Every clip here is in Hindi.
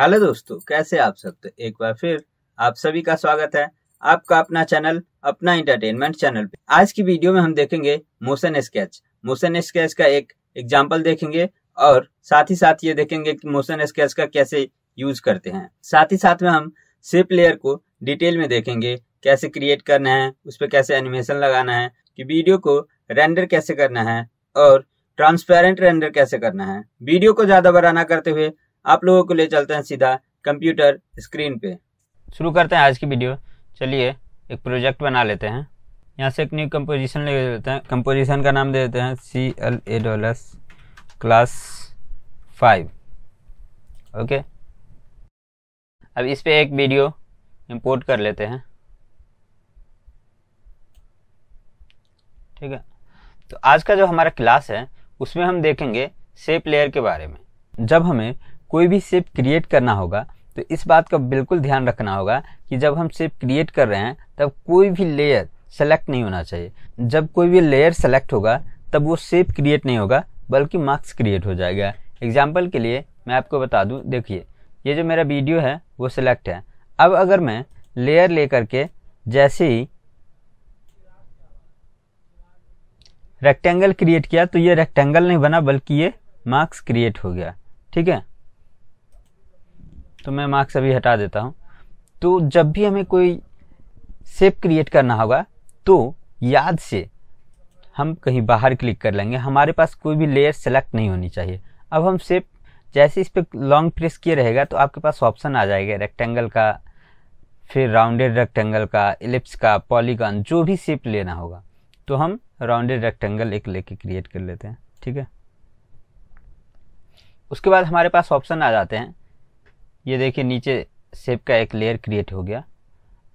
हेलो दोस्तों कैसे आप सब तो एक बार फिर आप सभी का स्वागत है आपका अपना चैनल अपना इंटरटेनमेंट चैनल पे आज की वीडियो में हम देखेंगे मोशन स्केच मोशन स्केच का एक एग्जाम्पल देखेंगे और साथ ही साथ ये देखेंगे कि मोशन स्केच का कैसे यूज करते हैं साथ ही साथ में हम सेप लेयर को डिटेल में देखेंगे कैसे क्रिएट करना है उस पर कैसे एनिमेशन लगाना है कि वीडियो को रेंडर कैसे करना है और ट्रांसपेरेंट रेंडर कैसे करना है वीडियो को ज्यादा बड़ा ना करते हुए आप लोगों को ले चलते हैं सीधा कंप्यूटर स्क्रीन पे शुरू करते हैं आज की वीडियो चलिए एक प्रोजेक्ट बना लेते हैं यहाँ से एक न्यू कंपोजिशन ले लेते हैं कंपोजिशन का नाम दे देते हैं C L A S class five okay अब इस पर एक वीडियो इंपोर्ट कर लेते हैं ठीक है तो आज का जो हमारा क्लास है उसमें हम देखेंगे सेप लेयर के बारे में जब हमें कोई भी शेप क्रिएट करना होगा तो इस बात का बिल्कुल ध्यान रखना होगा कि जब हम शेप क्रिएट कर रहे हैं तब कोई भी लेयर सेलेक्ट नहीं होना चाहिए जब कोई भी लेयर सेलेक्ट होगा तब वो शेप क्रिएट नहीं होगा बल्कि मार्क्स क्रिएट हो जाएगा एग्जाम्पल के लिए मैं आपको बता दूँ देखिए ये जो मेरा वीडियो है वो सिलेक्ट है अब अगर मैं लेयर ले करके जैसे ही रेक्टेंगल क्रिएट किया तो ये रेक्टेंगल नहीं बना बल्कि ये मार्क्स क्रिएट हो गया ठीक है तो मैं मार्क्स अभी हटा देता हूँ तो जब भी हमें कोई सेप क्रिएट करना होगा तो याद से हम कहीं बाहर क्लिक कर लेंगे हमारे पास कोई भी लेयर सेलेक्ट नहीं होनी चाहिए अब हम सेप जैसे इस पर लॉन्ग प्रेस किए रहेगा तो आपके पास ऑप्शन आ जाएगा रेक्टेंगल का फिर राउंडेड रेक्टेंगल का इलिप्स का पॉलीगॉन जो भी शेप लेना होगा तो हम राउंडेड रेक्टेंगल एक लेके क्रिएट कर लेते हैं ठीक है उसके बाद हमारे पास ऑप्शन आ जाते हैं ये देखिए नीचे सेप का एक लेयर क्रिएट हो गया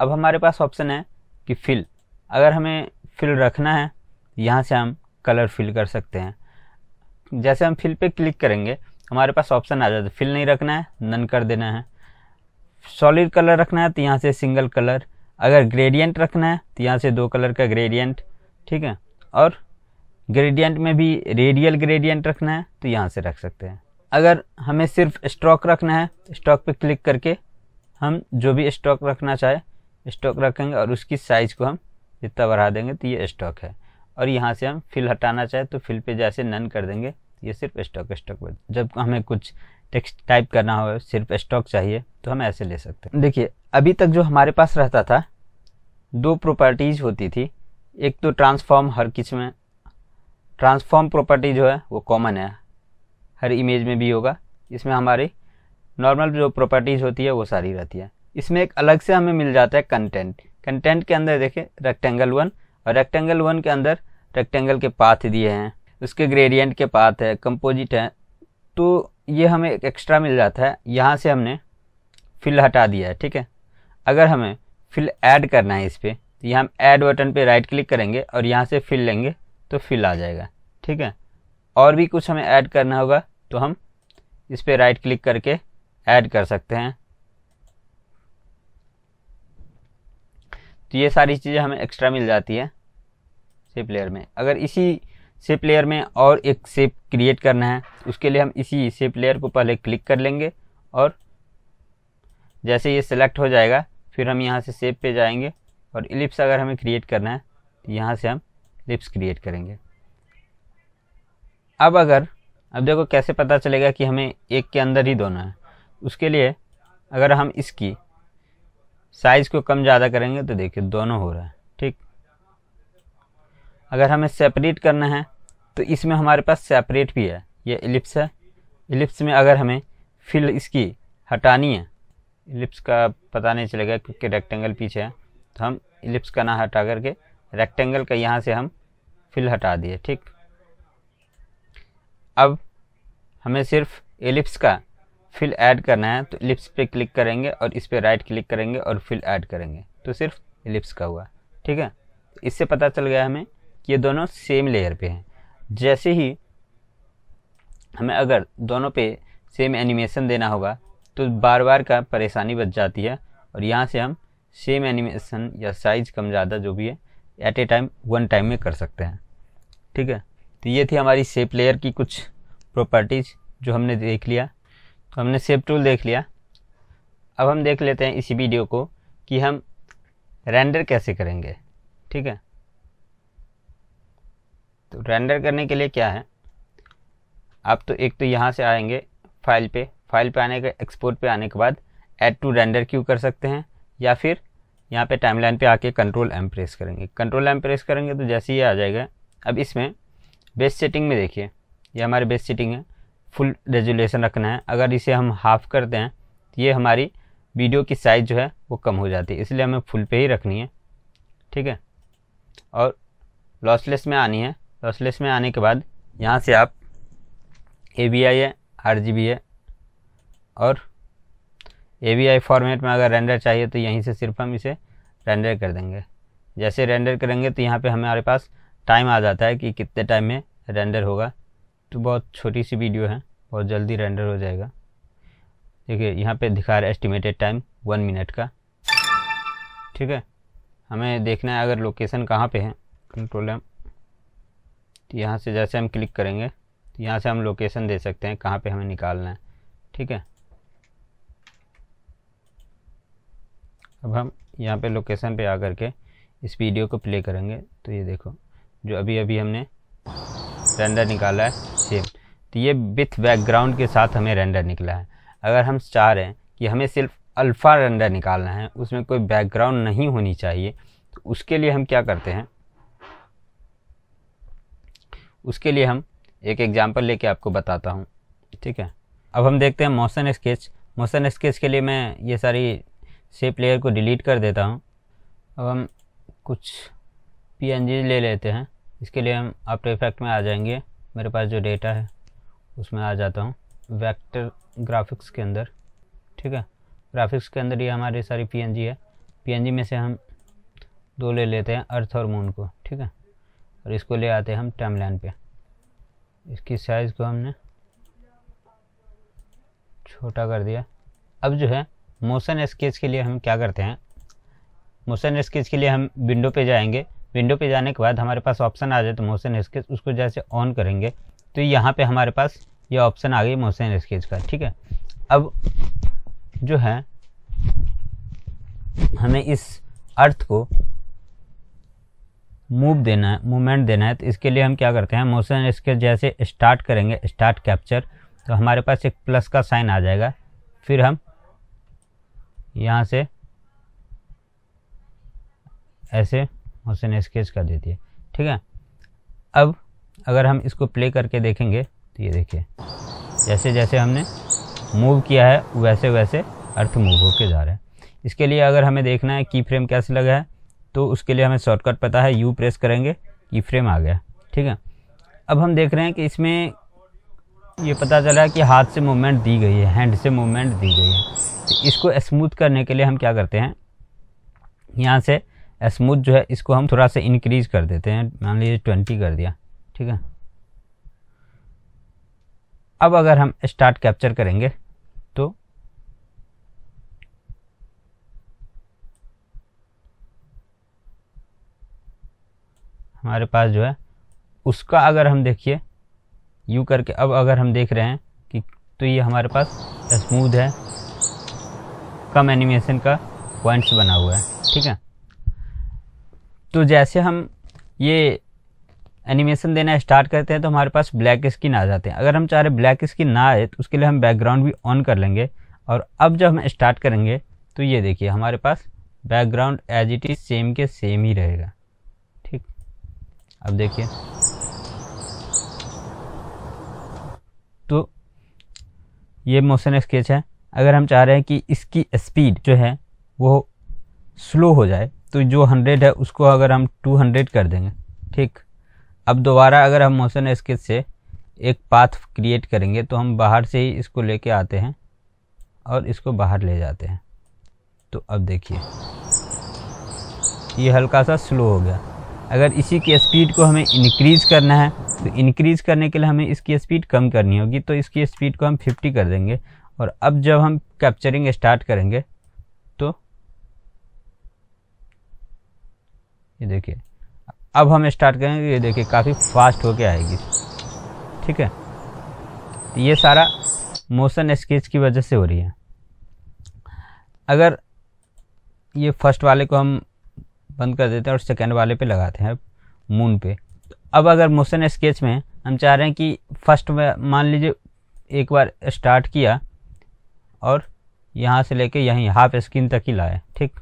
अब हमारे पास ऑप्शन है कि फिल अगर हमें फिल रखना है यहाँ से हम कलर फिल कर सकते हैं जैसे हम फिल पे क्लिक करेंगे हमारे पास ऑप्शन आ जाता है फिल नहीं रखना है नन कर देना है सॉलिड कलर रखना है तो यहाँ से सिंगल कलर अगर ग्रेडियंट रखना है तो यहाँ से दो कलर का ग्रेडियंट ठीक है और ग्रेडियंट में भी रेडियल ग्रेडियंट रखना है तो यहाँ से रख सकते हैं अगर हमें सिर्फ स्टॉक रखना है स्टॉक पे क्लिक करके हम जो भी स्टॉक रखना चाहे स्टॉक रखेंगे और उसकी साइज़ को हम जितना बढ़ा देंगे तो ये स्टॉक है और यहाँ से हम फिल हटाना चाहे तो फिल पे जैसे नन कर देंगे तो ये सिर्फ स्टॉक स्टॉक जब हमें कुछ टेक्स्ट टाइप करना हो सिर्फ स्टॉक चाहिए तो हम ऐसे ले सकते हैं देखिए अभी तक जो हमारे पास रहता था दो प्रॉपर्टीज़ होती थी एक तो ट्रांसफॉर्म हर किस में ट्रांसफॉर्म प्रॉपर्टी जो है वो कॉमन है हर इमेज में भी होगा इसमें हमारी नॉर्मल जो प्रॉपर्टीज़ होती है वो सारी रहती है इसमें एक अलग से हमें मिल जाता है कंटेंट कंटेंट के अंदर देखें रेक्टेंगल वन और रेक्टेंगल वन के अंदर रेक्टेंगल के पाथ दिए हैं उसके ग्रेडियंट के पाथ है कंपोजिट है तो ये हमें एक एक्स्ट्रा मिल जाता है यहाँ से हमने फिल हटा दिया है ठीक है अगर हमें फिल ऐड करना है इस पर तो यहाँ हम ऐड बटन पे राइट क्लिक करेंगे और यहाँ से फिल लेंगे तो फिल आ जाएगा ठीक है और भी कुछ हमें ऐड करना होगा तो हम इस पर राइट क्लिक करके ऐड कर सकते हैं तो ये सारी चीज़ें हमें एक्स्ट्रा मिल जाती है सेप लेयर में अगर इसी सेप लेयर में और एक सेप क्रिएट करना है उसके लिए हम इसी सेप लेयर को पहले क्लिक कर लेंगे और जैसे ये सिलेक्ट हो जाएगा फिर हम यहाँ से सेप पे जाएंगे और इलिप्स अगर हमें क्रिएट करना है तो यहाँ से हम लिप्स क्रिएट करेंगे अब अगर अब देखो कैसे पता चलेगा कि हमें एक के अंदर ही दोनों है उसके लिए अगर हम इसकी साइज़ को कम ज़्यादा करेंगे तो देखिए दोनों हो रहा है ठीक अगर हमें सेपरेट करना है तो इसमें हमारे पास सेपरेट भी है ये इलिप्स है एलिप्स में अगर हमें फिल इसकी हटानी है एलिप्स का पता नहीं चलेगा क्योंकि रेक्टेंगल पीछे है तो हम इलिप्स का ना हटा करके रेक्टेंगल का यहाँ से हम फिल हटा दिए ठीक अब हमें सिर्फ एलिप्स का फिल ऐड करना है तो एलिप्स पे क्लिक करेंगे और इस पर राइट क्लिक करेंगे और फिल ऐड करेंगे तो सिर्फ एलिप्स का हुआ ठीक है इससे पता चल गया हमें कि ये दोनों सेम लेयर पे हैं जैसे ही हमें अगर दोनों पे सेम एनिमेशन देना होगा तो बार बार का परेशानी बच जाती है और यहाँ से हम सेम एनिमेशन या साइज कम ज़्यादा जो भी है at a time one time में कर सकते हैं ठीक है तो ये थी हमारी सेप लेयर की कुछ प्रॉपर्टीज़ जो हमने देख लिया तो हमने सेप टूल देख लिया अब हम देख लेते हैं इसी वीडियो को कि हम रेंडर कैसे करेंगे ठीक है तो रेंडर करने के लिए क्या है आप तो एक तो यहाँ से आएंगे फाइल पे फाइल पे आने के एक्सपोर्ट पे आने के बाद ऐड टू रेंडर क्यों कर सकते हैं या फिर यहाँ पे टाइमलाइन पे आके कंट्रोल एम प्रेस करेंगे कंट्रोल एम प्रेस करेंगे तो जैसे ही आ जाएगा अब इसमें बेस सेटिंग में देखिए ये हमारी बेस सेटिंग है फुल रेजुलेशन रखना है अगर इसे हम हाफ़ करते हैं तो ये हमारी वीडियो की साइज़ जो है वो कम हो जाती है इसलिए हमें फुल पे ही रखनी है ठीक है और लॉसलेस में आनी है लॉसलेस में आने के बाद यहाँ से आप ए बी आई है आर जी बी है और ए बी आई फॉर्मेट में अगर रेंडर चाहिए तो यहीं से सिर्फ हम इसे रेंडर कर देंगे जैसे रेंडर करेंगे तो यहाँ पे हमारे पास टाइम आ जाता है कि कितने टाइम में रेंडर होगा तो बहुत छोटी सी वीडियो है बहुत जल्दी रेंडर हो जाएगा देखिए यहाँ पे दिखा रहा है एस्टिमेटेड टाइम वन मिनट का ठीक है हमें देखना है अगर लोकेशन कहाँ पे है कंट्रोल एम तो यहाँ से जैसे हम क्लिक करेंगे तो यहाँ से हम लोकेशन दे सकते हैं कहाँ पे हमें निकालना है ठीक है अब हम यहाँ पे लोकेशन पे आ करके इस वीडियो को प्ले करेंगे तो ये देखो जो अभी अभी हमने रेंडर निकाला है सेम तो ये विथ बैकग्राउंड के साथ हमें रेंडर निकला है अगर हम चाह रहे हैं कि हमें सिर्फ अल्फ़ा रेंडर निकालना है उसमें कोई बैकग्राउंड नहीं होनी चाहिए तो उसके लिए हम क्या करते हैं उसके लिए हम एक एग्जाम्पल लेके आपको बताता हूँ ठीक है अब हम देखते हैं मोशन स्केच मोशन स्केच के लिए मैं ये सारी सेप लेयर को डिलीट कर देता हूँ अब हम कुछ पी ले लेते हैं इसके लिए हम आफ्टर इफेक्ट में आ जाएंगे मेरे पास जो डेटा है उसमें आ जाता हूँ वेक्टर ग्राफिक्स के अंदर ठीक है ग्राफिक्स के अंदर ये हमारी सारी पीएनजी है पीएनजी में से हम दो ले लेते हैं अर्थ और मून को ठीक है और इसको ले आते हैं हम लाइन पर इसकी साइज़ को हमने छोटा कर दिया अब जो है मोशन स्केच के लिए हम क्या करते हैं मोशन स्केच के लिए हम विंडो पे जाएंगे विंडो पे जाने के बाद हमारे पास ऑप्शन आ जाए तो मोशन स्केच उसको जैसे ऑन करेंगे तो यहाँ पे हमारे पास ये ऑप्शन आ गई मोशन स्केच का ठीक है अब जो है हमें इस अर्थ को मूव देना है मूवमेंट देना है तो इसके लिए हम क्या करते हैं मोशन स्केच जैसे स्टार्ट करेंगे स्टार्ट कैप्चर तो हमारे पास एक प्लस का साइन आ जाएगा फिर हम यहाँ से ऐसे उसने स्केच कर देती है ठीक है अब अगर हम इसको प्ले करके देखेंगे तो ये देखिए जैसे जैसे हमने मूव किया है वैसे वैसे अर्थ मूव होके जा रहा है इसके लिए अगर हमें देखना है की फ्रेम कैसे लगा है तो उसके लिए हमें शॉर्टकट पता है यू प्रेस करेंगे की फ्रेम आ गया ठीक है अब हम देख रहे हैं कि इसमें ये पता चला है कि हाथ से मूवमेंट दी गई है हैंड से मूवमेंट दी गई है तो इसको स्मूथ करने के लिए हम क्या करते हैं यहाँ से स्मूथ जो है इसको हम थोड़ा सा इंक्रीज कर देते हैं मान लीजिए ट्वेंटी कर दिया ठीक है अब अगर हम स्टार्ट कैप्चर करेंगे तो हमारे पास जो है उसका अगर हम देखिए यू करके अब अगर हम देख रहे हैं कि तो ये हमारे पास स्मूथ है कम एनिमेशन का पॉइंट्स बना हुआ है ठीक है तो जैसे हम ये एनिमेशन देना स्टार्ट करते हैं तो हमारे पास ब्लैक स्क्रीन आ जाते हैं अगर हम चाह रहे ब्लैक स्क्रीन ना आए तो उसके लिए हम बैकग्राउंड भी ऑन कर लेंगे और अब जब हम स्टार्ट करेंगे तो ये देखिए हमारे पास background as it is same के सेम ही रहेगा ठीक अब देखिए तो ये मोशन स्केच है अगर हम चाह रहे हैं कि इसकी स्पीड जो है वो स्लो हो जाए तो जो हंड्रेड है उसको अगर हम टू हंड्रेड कर देंगे ठीक अब दोबारा अगर हम मोशन स्केच से एक पाथ क्रिएट करेंगे तो हम बाहर से ही इसको लेके आते हैं और इसको बाहर ले जाते हैं तो अब देखिए ये हल्का सा स्लो हो गया अगर इसी की स्पीड को हमें इंक्रीज़ करना है तो इंक्रीज़ करने के लिए हमें इसकी स्पीड कम करनी होगी तो इसकी स्पीड को हम 50 कर देंगे और अब जब हम कैप्चरिंग स्टार्ट करेंगे ये देखिए अब हम स्टार्ट करेंगे ये देखिए काफ़ी फास्ट होके आएगी ठीक है तो ये सारा मोशन स्केच की वजह से हो रही है अगर ये फर्स्ट वाले को हम बंद कर देते हैं और सेकेंड वाले पे लगाते हैं मून पे तो अब अगर मोशन स्केच में हम चाह रहे हैं कि फर्स्ट में मान लीजिए एक बार स्टार्ट किया और यहाँ से लेके यहीं हाफ स्क्रीन तक ही लाए ठीक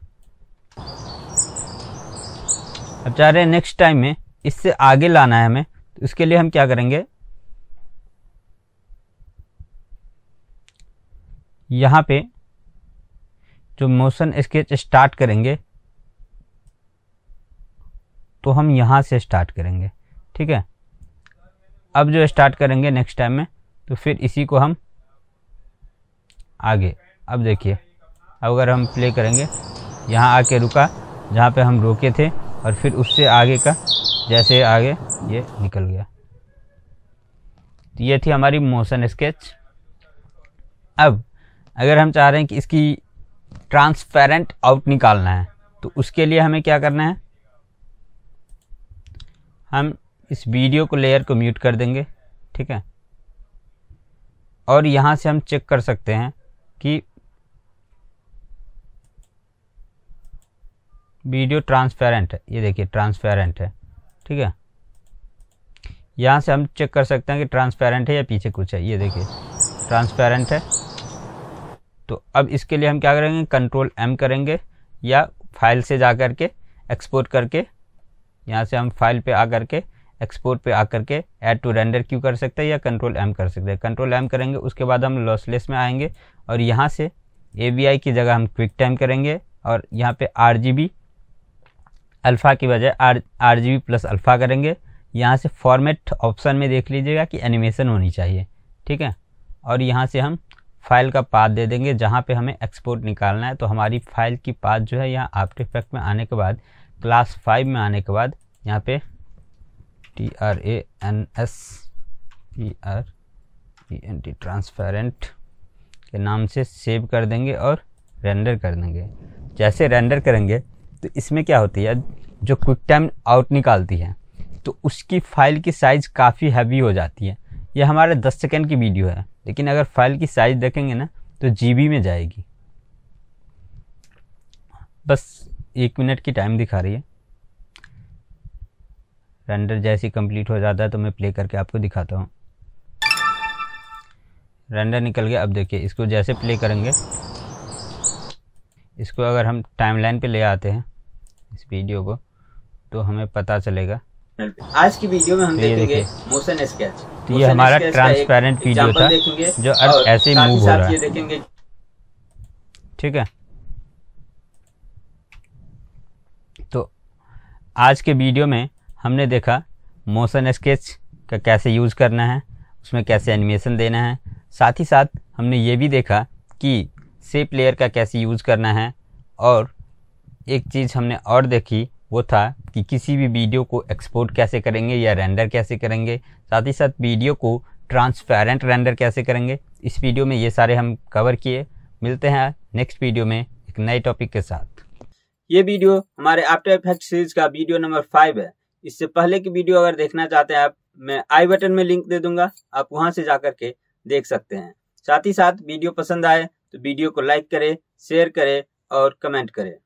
अब चाह रहे हैं नेक्स्ट टाइम में इससे आगे लाना है हमें तो उसके लिए हम क्या करेंगे यहाँ पे जो मोशन स्केच स्टार्ट करेंगे तो हम यहाँ से स्टार्ट करेंगे ठीक है अब जो स्टार्ट करेंगे नेक्स्ट टाइम में तो फिर इसी को हम आगे अब देखिए अगर हम प्ले करेंगे यहाँ आके रुका जहाँ पे हम रोके थे और फिर उससे आगे का जैसे आगे ये निकल गया तो ये थी हमारी मोशन स्केच अब अगर हम चाह रहे हैं कि इसकी ट्रांसपेरेंट आउट निकालना है तो उसके लिए हमें क्या करना है हम इस वीडियो को लेयर को म्यूट कर देंगे ठीक है और यहाँ से हम चेक कर सकते हैं कि वीडियो ट्रांसपेरेंट है ये देखिए ट्रांसपेरेंट है ठीक है यहाँ से हम चेक कर सकते हैं कि ट्रांसपेरेंट है या पीछे कुछ है ये देखिए ट्रांसपेरेंट है तो अब इसके लिए हम क्या करेंगे कंट्रोल एम करेंगे या फाइल से जा कर के एक्सपोर्ट करके यहाँ से हम फाइल पे आ करके एक्सपोर्ट पे आ करके ऐड टू रेंडर क्यू कर सकते हैं या कंट्रोल एम कर सकते हैं कंट्रोल एम करेंगे उसके बाद हम लॉसलेस में आएंगे और यहाँ से ए की जगह हम क्विक टाइम करेंगे और यहाँ पे आर अल्फ़ा की बजाय R R G B plus alpha करेंगे यहाँ से फॉर्मेट ऑप्शन में देख लीजिएगा कि एनिमेशन होनी चाहिए ठीक है और यहाँ से हम फाइल का पाथ दे देंगे जहाँ पे हमें एक्सपोर्ट निकालना है तो हमारी फाइल की पाथ जो है यहाँ आफ्टर इफेक्ट में आने के बाद क्लास फाइव में आने के बाद यहाँ पे T R A N S T R P N T transparent के नाम से सेव कर देंगे और रेंडर कर देंगे जैसे रेंडर करेंगे तो इसमें क्या होती है जो क्विक टाइम आउट निकालती है तो उसकी फाइल की साइज़ काफ़ी हैवी हो जाती है ये हमारे 10 सेकेंड की वीडियो है लेकिन अगर फाइल की साइज़ देखेंगे ना तो जी में जाएगी बस एक मिनट की टाइम दिखा रही है रेंडर जैसे कंप्लीट हो जाता है तो मैं प्ले करके आपको दिखाता हूँ रेंडर निकल गया अब देखिए इसको जैसे प्ले करेंगे इसको अगर हम टाइमलाइन पे ले आते हैं इस वीडियो को तो हमें पता चलेगा आज की वीडियो में हम देखेंगे मोशन स्केच तो ये तो हमारा ट्रांसपेरेंट वीडियो था जो अर्थ ऐसे मूव हो रहा है ठीक है तो आज के वीडियो में हमने देखा मोशन स्केच का कैसे यूज़ करना है उसमें कैसे एनिमेशन देना है साथ ही साथ हमने ये भी देखा कि सेप लेयर का कैसे यूज़ करना है और एक चीज़ हमने और देखी वो था कि किसी भी वीडियो को एक्सपोर्ट कैसे करेंगे या रेंडर कैसे करेंगे साथ ही साथ वीडियो को ट्रांसपेरेंट रेंडर कैसे करेंगे इस वीडियो में ये सारे हम कवर किए मिलते हैं नेक्स्ट वीडियो में एक नए टॉपिक के साथ ये वीडियो हमारे आफ्टर इफेक्ट सीरीज का वीडियो नंबर फाइव है इससे पहले की वीडियो अगर देखना चाहते हैं आप मैं आई बटन में लिंक दे दूंगा आप वहां से जा के देख सकते हैं साथ ही साथ वीडियो पसंद आए तो वीडियो को लाइक करें शेयर करें और कमेंट करें